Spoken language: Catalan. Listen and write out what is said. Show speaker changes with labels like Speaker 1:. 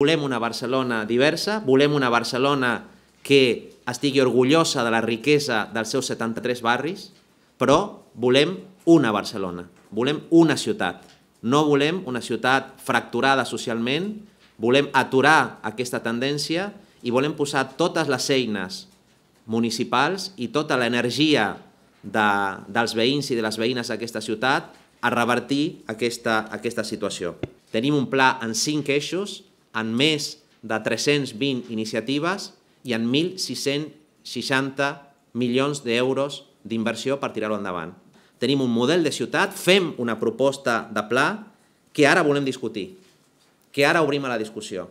Speaker 1: Volem una Barcelona diversa, volem una Barcelona que estigui orgullosa de la riquesa dels seus 73 barris, però volem una Barcelona, volem una ciutat. No volem una ciutat fracturada socialment, volem aturar aquesta tendència i volem posar totes les eines municipals i tota l'energia de, dels veïns i de les veïnes d'aquesta ciutat a revertir aquesta, aquesta situació. Tenim un pla en cinc eixos en més de 320 iniciatives i en 1.660 milions d'euros d'inversió per tirar-ho endavant. Tenim un model de ciutat, fem una proposta de pla que ara volem discutir, que ara obrim a la discussió.